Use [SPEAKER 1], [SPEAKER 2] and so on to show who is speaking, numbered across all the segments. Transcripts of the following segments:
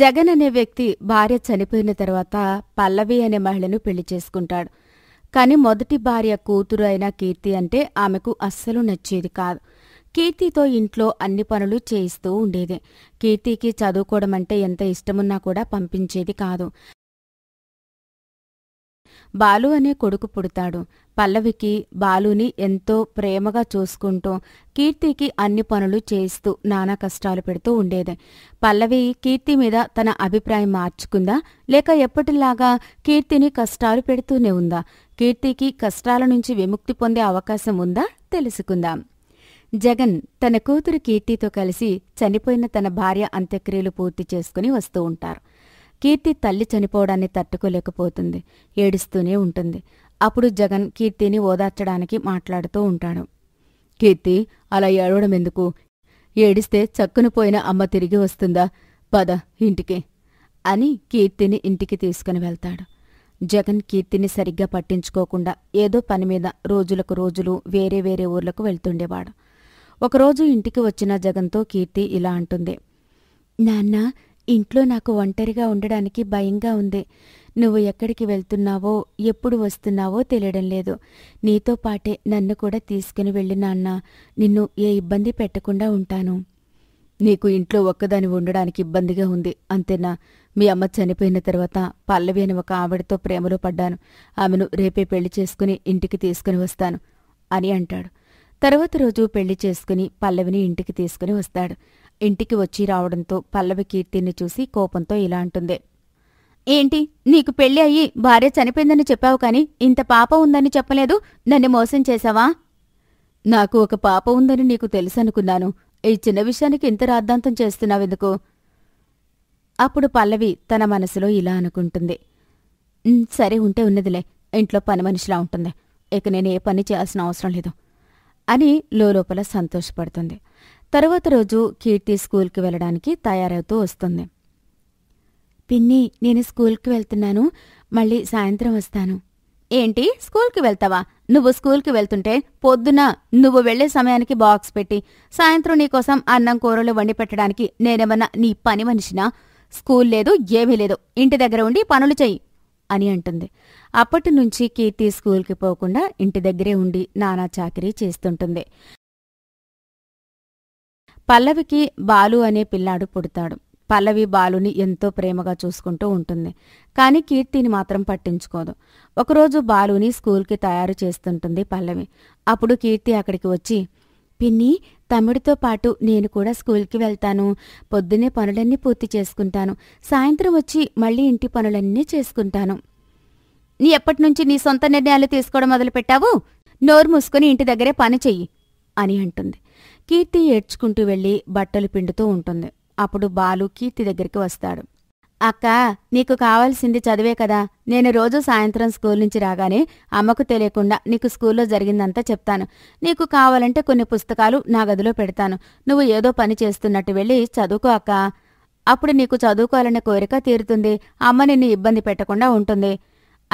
[SPEAKER 1] జగన్ అనే వ్యక్తి భార్య చనిపోయిన తర్వాత పల్లవి అనే మహిళను పెళ్లి చేసుకుంటాడు కాని మొదటి భార్య కూతురు అయిన కీర్తి అంటే ఆమెకు అస్సలు నచ్చేది కాదు కీర్తితో ఇంట్లో అన్ని పనులు చేయిస్తూ ఉండేది కీర్తికి చదువుకోవడం అంటే ఎంత ఇష్టమున్నా కూడా పంపించేది కాదు బాలు అనే కొడుకు పుడతాడు పల్లవికి బాలుని ఎంతో ప్రేమగా చూసుకుంటూ కీర్తికి అన్ని పనులు చేయిస్తూ నానా కష్టాలు పెడుతూ ఉండేది పల్లవి కీర్తి మీద తన అభిప్రాయం మార్చుకుందా లేక ఎప్పటిలాగా కీర్తిని కష్టాలు పెడుతూనే ఉందా కీర్తికి కష్టాల నుంచి విముక్తి పొందే అవకాశం ఉందా తెలుసుకుందాం జగన్ తన కూతురు కీర్తితో కలిసి చనిపోయిన తన భార్య అంత్యక్రియలు పూర్తి చేసుకుని వస్తూ ఉంటారు కీర్తి తల్లి చనిపోవడాన్ని తట్టుకోలేకపోతుంది ఏడుస్తూనే ఉంటుంది అప్పుడు జగన్ కీర్తిని ఓదార్చడానికి మాట్లాడుతూ ఉంటాడు కీర్తి అలా ఏడవడం ఎందుకు ఏడిస్తే చక్కును పోయిన అమ్మ తిరిగి వస్తుందా పద ఇంటికి అని కీర్తిని ఇంటికి తీసుకుని వెళ్తాడు జగన్ కీర్తిని సరిగ్గా పట్టించుకోకుండా ఏదో పని మీద రోజులకు రోజులు వేరే వేరే ఊర్లకు వెళ్తుండేవాడు ఒకరోజు ఇంటికి వచ్చిన జగన్తో కీర్తి ఇలా అంటుంది నాన్న ఇంట్లో నాకు ఒంటరిగా ఉండడానికి భయంగా ఉంది నువ్వు ఎక్కడికి వెళ్తున్నావో ఎప్పుడు వస్తున్నావో తెలియడం లేదు నీతో పాటే నన్ను కూడా తీసుకుని వెళ్ళి నాన్న నిన్ను ఏ ఇబ్బంది పెట్టకుండా ఉంటాను నీకు ఇంట్లో ఒక్కదాని ఉండడానికి ఇబ్బందిగా ఉంది అంతేనా మీ అమ్మ చనిపోయిన తర్వాత పల్లవి అని ఒక ఆవిడతో ప్రేమలో పడ్డాను ఆమెను రేపే పెళ్లి చేసుకుని ఇంటికి తీసుకుని వస్తాను అని అంటాడు తర్వాత రోజు పెళ్లి చేసుకుని పల్లవిని ఇంటికి తీసుకుని వస్తాడు ఇంటికి వచ్చి రావడంతో పల్లవి కీర్తిని చూసి కోపంతో ఇలా అంటుంది ఏంటి నీకు పెళ్లి అయ్యి భార్య చనిపోయిందని చెప్పావు కాని ఇంత పాప ఉందని చెప్పలేదు నన్ను మోసం చేశావా నాకు ఒక పాప ఉందని నీకు తెలుసనుకున్నాను ఈ చిన్న విషయానికి ఇంత రాద్ధాంతం చేస్తున్నావెందుకు అప్పుడు పల్లవి తన మనసులో ఇలా అనుకుంటుంది సరే ఉంటే ఉన్నదిలే ఇంట్లో పని మనిషిలా ఉంటుంది ఇక నేను ఏ పని చేయాల్సిన అవసరం లేదు అని లోపల సంతోషపడుతుంది తరువాత రోజు కీర్తి స్కూల్కి వెళ్ళడానికి తయారవుతూ వస్తుంది పిన్ని నేను స్కూల్కి వెళ్తున్నాను మళ్ళీ సాయంత్రం వస్తాను ఏంటి స్కూల్కి వెళ్తావా నువ్వు స్కూల్కి వెళ్తుంటే పొద్దున నువ్వు వెళ్లే సమయానికి బాక్స్ పెట్టి సాయంత్రం నీకోసం అన్నం కూరలు వండి పెట్టడానికి నేనేమన్నా నీ పని మనిషినా స్కూల్ లేదు ఏమీ లేదు ఇంటి దగ్గర ఉండి పనులు చెయ్యి అని అంటుంది అప్పటి నుంచి కీర్తి స్కూల్కి పోకుండా ఇంటి దగ్గరే ఉండి నానా చాకరీ చేస్తుంటుంది పల్లవికి బాలు అనే పిల్లాడు పుడతాడు పల్లవి బాలుని ఎంతో ప్రేమగా చూసుకుంటూ ఉంటుంది కానీ కీర్తిని మాత్రం పట్టించుకోదు ఒకరోజు బాలుని స్కూల్కి తయారు చేస్తుంటుంది పల్లవి అప్పుడు కీర్తి అక్కడికి వచ్చి పిన్ని తమ్ముడితో పాటు నేను కూడా స్కూల్కి వెళ్తాను పొద్దునే పనులన్నీ పూర్తి చేసుకుంటాను సాయంత్రం వచ్చి మళ్ళీ ఇంటి పనులన్నీ చేసుకుంటాను నీ ఎప్పటి నుంచి నీ సొంత నిర్ణయాలు తీసుకోవడం మొదలుపెట్టావు నోరు మూసుకొని ఇంటి దగ్గరే పని చెయ్యి అని అంటుంది కీర్తి ఏడ్చుకుంటూ వెళ్లి బట్టలు పిండుతూ ఉంటుంది అప్పుడు బాలు కీర్తి దగ్గరికి వస్తాడు అక్క నీకు కావాల్సింది చదివే కదా నేను రోజు సాయంత్రం స్కూల్ నుంచి రాగానే అమ్మకు తెలియకుండా నీకు స్కూల్లో జరిగిందంతా చెప్తాను నీకు కావాలంటే కొన్ని పుస్తకాలు నా గదిలో పెడతాను నువ్వు ఏదో పని చేస్తున్నట్టు వెళ్ళి చదువుకో అక్క అప్పుడు నీకు చదువుకోవాలనే కోరిక తీరుతుంది అమ్మ నిన్ను ఇబ్బంది పెట్టకుండా ఉంటుంది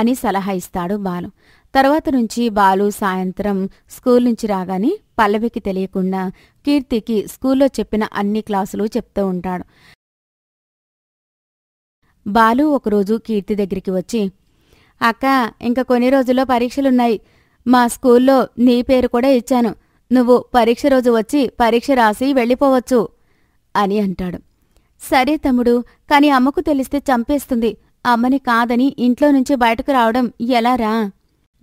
[SPEAKER 1] అని సలహా ఇస్తాడు బాలు తర్వాత నుంచి బాలు సాయంత్రం స్కూల్ నుంచి రాగానే పల్లవికి తెలియకుండా కీర్తికి స్కూల్లో చెప్పిన అన్ని క్లాసులు చెప్తూ ఉంటాడు బాలు ఒకరోజు కీర్తి దగ్గరికి వచ్చి అక్క ఇంకా కొన్ని రోజుల్లో పరీక్షలున్నాయి మా స్కూల్లో నీ పేరు కూడా ఇచ్చాను నువ్వు పరీక్ష రోజు వచ్చి పరీక్ష రాసి వెళ్ళిపోవచ్చు అని అంటాడు సరే తమ్ముడు కాని అమ్మకు తెలిస్తే చంపేస్తుంది అమ్మని కాదని ఇంట్లో నుంచి బయటకు రావడం ఎలా రా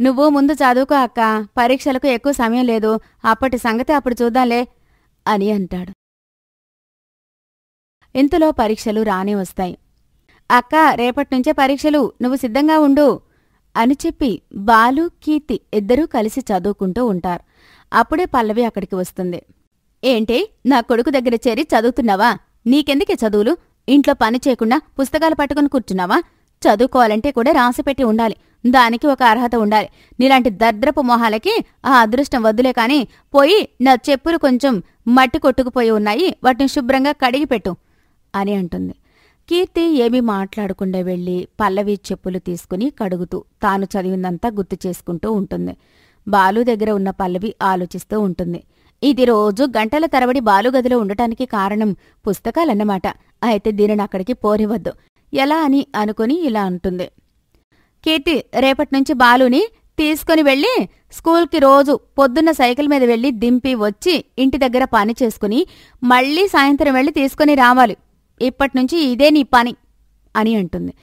[SPEAKER 1] నువ్వు ముందు చదువుకో అక్క పరీక్షలకు ఎక్కువ సమయం లేదు అప్పటి సంగతి అప్పుడు చూద్దాంలే అని అంటాడు ఇంతలో పరీక్షలు రానే వస్తాయి అక్క రేపట్నుంచే పరీక్షలు నువ్వు సిద్ధంగా ఉండు అని చెప్పి బాలు కీర్తి ఇద్దరూ కలిసి చదువుకుంటూ ఉంటారు అప్పుడే పల్లవి అక్కడికి వస్తుంది ఏంటి నా కొడుకు దగ్గర చేరి చదువుతున్నావా నీకెందుకే చదువులు ఇంట్లో పని చేయకుండా పుస్తకాలు పట్టుకుని కూర్చున్నావా చదువుకోవాలంటే కూడా రాసిపెట్టి ఉండాలి దానికి ఒక అర్హత ఉండాలి నీలాంటి దర్ద్రపు మొహాలకి ఆ అదృష్టం వద్దులే కాని పోయి నా చెప్పులు కొంచెం మట్టి కొట్టుకుపోయి ఉన్నాయి వాటిని శుభ్రంగా కడిగి పెట్టు అని అంటుంది కీర్తి ఏమీ మాట్లాడకుండా వెళ్ళి పల్లవి చెప్పులు తీసుకుని కడుగుతూ తాను చదివిందంతా గుర్తు చేసుకుంటూ ఉంటుంది బాలు దగ్గర ఉన్న పల్లవి ఆలోచిస్తూ ఉంటుంది ఇది రోజు గంటల తరబడి బాలుగదిలో ఉండటానికి కారణం పుస్తకాలన్నమాట అయితే దీనిని అక్కడికి పోనివద్దు ఎలా అని అనుకుని ఇలా అంటుంది కీర్తి రేపట్నుంచి బాలుని తీసుకుని వెళ్ళి స్కూల్కి రోజు పొద్దున్న సైకిల్ మీద వెళ్ళి దింపి వచ్చి ఇంటి దగ్గర పని చేసుకుని మళ్ళీ సాయంత్రం వెళ్ళి తీసుకుని రావాలి ఇప్పటినుంచి ఇదే నీ పని అని అంటుంది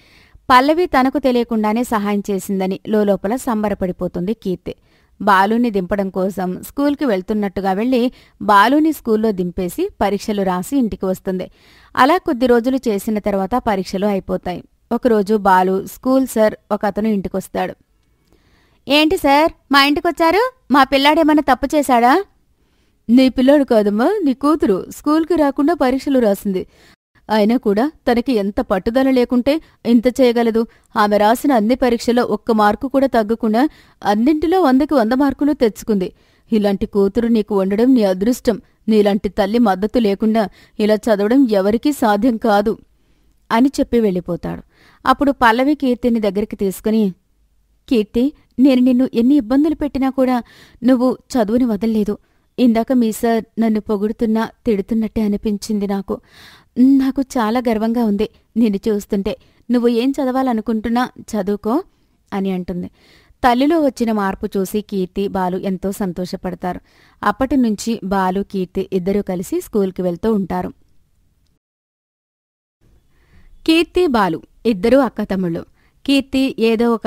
[SPEAKER 1] పల్లవి తనకు తెలియకుండానే సహాయం చేసిందని లోపల సంబరపడిపోతుంది కీర్తి బాలుని దింపడం కోసం స్కూల్కి వెళ్తున్నట్టుగా వెళ్ళి బాలుని స్కూల్లో దింపేసి పరీక్షలు రాసి ఇంటికి వస్తుంది అలా కొద్ది రోజులు చేసిన తర్వాత పరీక్షలు అయిపోతాయి ఒకరోజు బాలు స్కూల్ సార్ ఒక అతను ఇంటికొస్తాడు ఏంటి సార్ మా ఇంటికొచ్చారు మా పిల్లాడేమన్నా తప్పు చేశాడా నీ పిల్లాడు కాదమ్మా నీ కూతురు స్కూల్కి రాకుండా పరీక్షలు రాసింది అయినా కూడా తనకి ఎంత పట్టుదల లేకుంటే ఇంత చేయగలదు ఆమె రాసిన అన్ని పరీక్షలో ఒక్క మార్కు కూడా తగ్గకుండా అన్నింటిలో వందకి వంద మార్కులు తెచ్చుకుంది ఇలాంటి కూతురు నీకు ఉండడం నీ అదృష్టం నీలాంటి తల్లి మద్దతు లేకుండా ఇలా చదవడం ఎవరికీ సాధ్యం కాదు అని చెప్పి వెళ్ళిపోతాడు అప్పుడు పల్లవి కీర్తిని దగ్గరికి తీసుకుని కీర్తి నేను నిన్ను ఎన్ని ఇబ్బందులు పెట్టినా కూడా నువ్వు చదువుని వదలలేదు ఇందాక మీ సార్ నన్ను పొగుడుతున్నా తిడుతున్నట్టే అనిపించింది నాకు నాకు చాలా గర్వంగా ఉంది నిన్ను చూస్తుంటే నువ్వు ఏం చదవాలనుకుంటున్నా చదువుకో అని అంటుంది తల్లిలో వచ్చిన మార్పు చూసి కీర్తి బాలు ఎంతో సంతోషపడతారు అప్పటి నుంచి బాలు కీర్తి ఇద్దరూ కలిసి స్కూల్కి వెళ్తూ ఉంటారు కీర్తి బాలు ఇద్దరూ అక్కతమ్ముళ్ళు కీర్తి ఏదో ఒక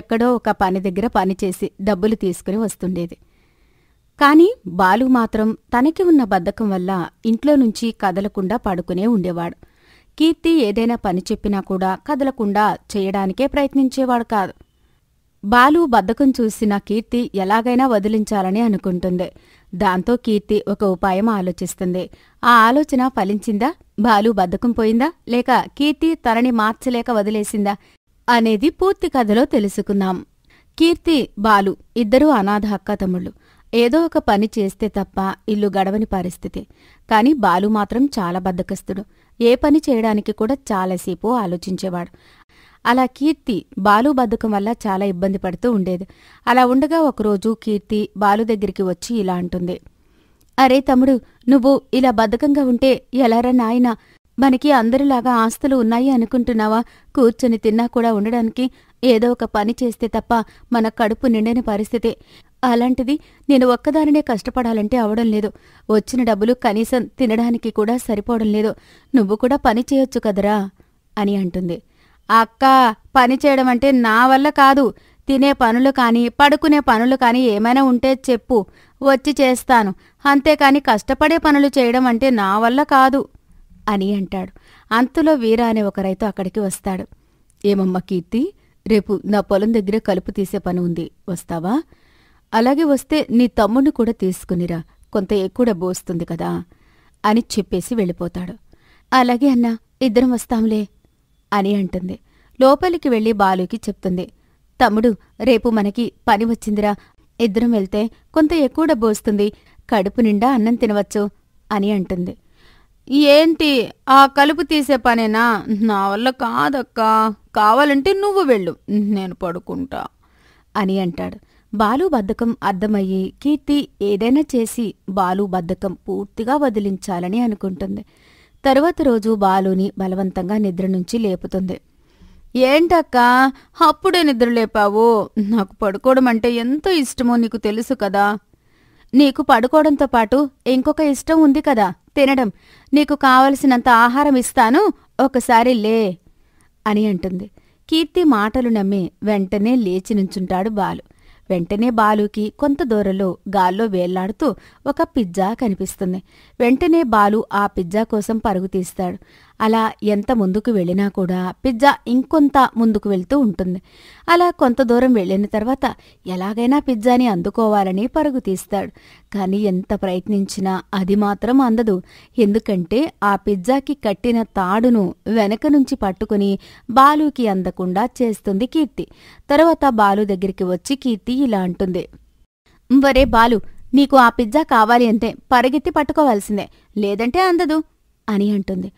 [SPEAKER 1] ఎక్కడో ఒక పని దగ్గర పనిచేసి డబ్బులు తీసుకుని వస్తుండేది కాని బాలు మాత్రం తనకి ఉన్న బద్ధకం వల్ల ఇంట్లో నుంచి కదలకుండా పడుకునే ఉండేవాడు కీర్తి ఏదైనా పని చెప్పినా కూడా కదలకుండా చేయడానికే ప్రయత్నించేవాడు కాదు బాలు బద్ధకం చూసిన కీర్తి ఎలాగైనా వదిలించాలని అనుకుంటుంది దాంతో కీర్తి ఒక ఉపాయం ఆలోచిస్తుంది ఆ ఆలోచన ఫలించిందా బాలు బద్ధకం పోయిందా లేక కీర్తి తనని మార్చలేక వదిలేసిందా అనేది పూర్తి కథలో తెలుసుకుందాం కీర్తి బాలు ఇద్దరూ అనాథ అక్క తమ్ముళ్ళు ఏదో ఒక పని చేస్తే తప్ప ఇల్లు గడవని పరిస్థితి కాని బాలు మాత్రం చాలా బద్ధకస్తుడు ఏ పని చేయడానికి కూడా చాలాసేపు ఆలోచించేవాడు అలా కీర్తి బాలు బద్ధకం వల్ల చాలా ఇబ్బంది పడుతూ ఉండేది అలా ఉండగా ఒకరోజు కీర్తి బాలు దగ్గరికి వచ్చి ఇలా అంటుంది అరే తమ్ముడు నువ్వు ఇలా బద్ధకంగా ఉంటే ఎలారా నాయనా మనకి అందరిలాగా ఆస్తులు ఉన్నాయి అనుకుంటున్నావా కూర్చొని తిన్నా కూడా ఉండడానికి ఏదో ఒక పని చేస్తే తప్ప మన కడుపు నిండని పరిస్థితి అలాంటిది నేను ఒక్కదానినే కష్టపడాలంటే అవడం లేదు వచ్చిన డబ్బులు కనీసం తినడానికి కూడా సరిపోవడం లేదు నువ్వు కూడా పని చేయొచ్చు కదరా అని అంటుంది అక్క పని చేయడం అంటే నా వల్ల కాదు తినే పనులు కాని పడుకునే పనులు కాని ఏమైనా ఉంటే చెప్పు వచ్చి చేస్తాను అంతేకాని కష్టపడే పనులు చేయడం అంటే నా వల్ల కాదు అని అంటాడు అంతలో వీర అనే ఒక రైతు అక్కడికి వస్తాడు ఏమమ్మ కీర్తి రేపు నా పొలం దగ్గర కలుపు తీసే పని ఉంది వస్తావా అలాగే వస్తే నీ తమ్ముని కూడా తీసుకునిరా కొంత ఎక్కువ డబ్బు వస్తుంది కదా అని చెప్పేసి వెళ్ళిపోతాడు అలాగే అన్నా ఇద్దరం వస్తాంలే అని అంటుంది లోపలికి వెళ్ళి బాలుకి చెప్తుంది తమ్ముడు రేపు మనకి పని వచ్చిందిరా ఇద్దరం వెళ్తే కొంత ఎక్కువ డబ్బు వస్తుంది కడుపు నిండా అన్నం తినవచ్చు అని అంటుంది ఏంటి ఆ కలుపు తీసే పనేనా నా వల్ల కాదక్కా కావాలంటే నువ్వు వెళ్ళు నేను పడుకుంటా అని అంటాడు బాలు బద్ధకం అర్థమయ్యి కీర్తి ఏదైనా చేసి బాలు బద్ధకం పూర్తిగా వదిలించాలని అనుకుంటుంది తరువాత రోజు బాలుని బలవంతంగా నిద్ర నుంచి లేపుతుంది ఏంటక్క అప్పుడే నిద్రలేపావు నాకు పడుకోవడం అంటే ఎంతో ఇష్టమో నీకు తెలుసు కదా నీకు పడుకోవడంతో పాటు ఇంకొక ఇష్టం ఉంది కదా తినడం నీకు కావలసినంత ఆహారం ఇస్తాను ఒకసారి లే అని అంటుంది కీర్తి మాటలు నమ్మి వెంటనే లేచి నుంచుంటాడు బాలు వెంటనే బాలుకి కొంత దూరంలో గాల్లో వేళ్లాడుతూ ఒక పిజ్జా కనిపిస్తుంది వెంటనే బాలు ఆ పిజ్జా కోసం పరుగు తీస్తాడు అలా ఎంత ముందుకు వెళ్ళినా కూడా పిజ్జా ఇంకొంత ముందుకు వెళ్తూ ఉంటుంది అలా కొంత దూరం వెళ్ళిన తర్వాత ఎలాగైనా పిజ్జాని అందుకోవాలని పరుగు తీస్తాడు కానీ ఎంత ప్రయత్నించినా అది మాత్రం అందదు ఎందుకంటే ఆ పిజ్జాకి కట్టిన తాడును వెనక నుంచి పట్టుకుని బాలుకి అందకుండా చేస్తుంది కీర్తి తర్వాత బాలు దగ్గరికి వచ్చి కీర్తి ఇలా అంటుంది వరే బాలు నీకు ఆ పిజ్జా కావాలి అంటే పరిగెత్తి పట్టుకోవాల్సిందే లేదంటే అందదు అని అంటుంది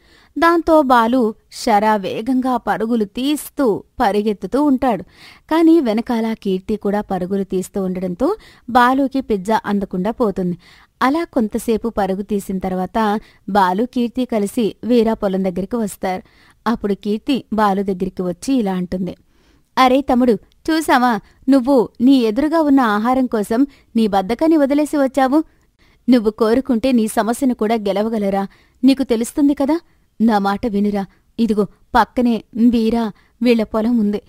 [SPEAKER 1] దాంతో బాలు శరా వేగంగా పరుగులు తీస్తూ పరిగెత్తుతూ ఉంటాడు కాని వెనకాల కీర్తి కూడా పరుగులు తీస్తూ ఉండడంతో బాలుకి పిజ్జా అందకుండా పోతుంది అలా కొంతసేపు పరుగు తీసిన తర్వాత బాలు కీర్తి కలిసి వీరా పొలం దగ్గరికి వస్తారు అప్పుడు కీర్తి బాలు దగ్గరికి వచ్చి ఇలా అంటుంది అరే తమ్ముడు చూసావా నువ్వు నీ ఎదురుగా ఉన్న ఆహారం కోసం నీ బద్దకాన్ని వదిలేసి వచ్చావు నువ్వు కోరుకుంటే నీ సమస్యను కూడా గెలవగలరా నీకు తెలుస్తుంది కదా నా మాట వినురా ఇదిగో పక్కనే వీరా వీళ్ల పొలం ఉంది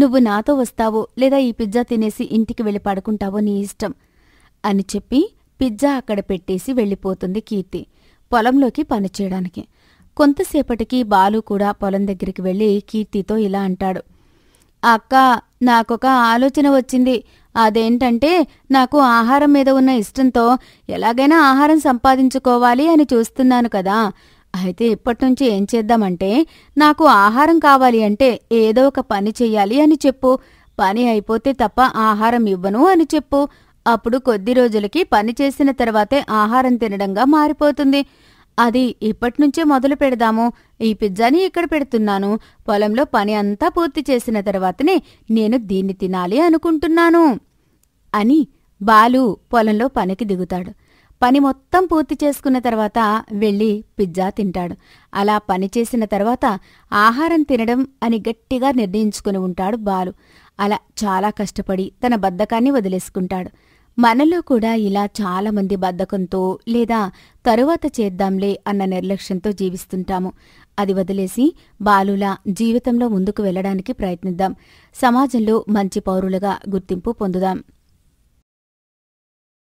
[SPEAKER 1] నువ్వు నాతో వస్తావో లేదా ఈ పిజ్జా తినేసి ఇంటికి వెళ్ళి పడుకుంటావో నీ ఇష్టం అని చెప్పి పిజ్జా అక్కడ పెట్టేసి వెళ్ళిపోతుంది కీర్తి పొలంలోకి పనిచేయడానికి కొంతసేపటికి బాలు కూడా పొలం దగ్గరికి వెళ్ళి కీర్తితో ఇలా అంటాడు అక్క నాకొక ఆలోచన వచ్చింది అదేంటంటే నాకు ఆహారం మీద ఉన్న ఇష్టంతో ఎలాగైనా ఆహారం సంపాదించుకోవాలి అని చూస్తున్నాను కదా అయితే ఇప్పటినుంచి ఏం చేద్దామంటే నాకు ఆహారం కావాలి అంటే ఏదో ఒక పని చెయ్యాలి అని చెప్పు పని అయిపోతే తప్ప ఆహారం ఇవ్వను అని చెప్పు అప్పుడు కొద్ది రోజులకి పని చేసిన తర్వాతే ఆహారం తినడంగా మారిపోతుంది అది ఇప్పటినుంచే మొదలు పెడదాము ఈ పిజ్జాని ఇక్కడ పెడుతున్నాను పొలంలో పని అంతా పూర్తి చేసిన తర్వాతనే నేను దీన్ని తినాలి అనుకుంటున్నాను అని బాలు పొలంలో పనికి దిగుతాడు పని మొత్తం పూర్తి చేసుకున్న తర్వాత వెళ్ళి పిజ్జా తింటాడు అలా పని చేసిన తర్వాత ఆహారం తినడం అని గట్టిగా నిర్ణయించుకుని ఉంటాడు బాలు అలా చాలా కష్టపడి తన బద్ధకాన్ని వదిలేసుకుంటాడు మనలో కూడా ఇలా చాలామంది బద్ధకంతో లేదా తరువాత చేద్దాంలే అన్న నిర్లక్ష్యంతో జీవిస్తుంటాము అది వదిలేసి బాలులా జీవితంలో ముందుకు వెళ్లడానికి ప్రయత్నిద్దాం సమాజంలో మంచి పౌరులుగా గుర్తింపు పొందుదాం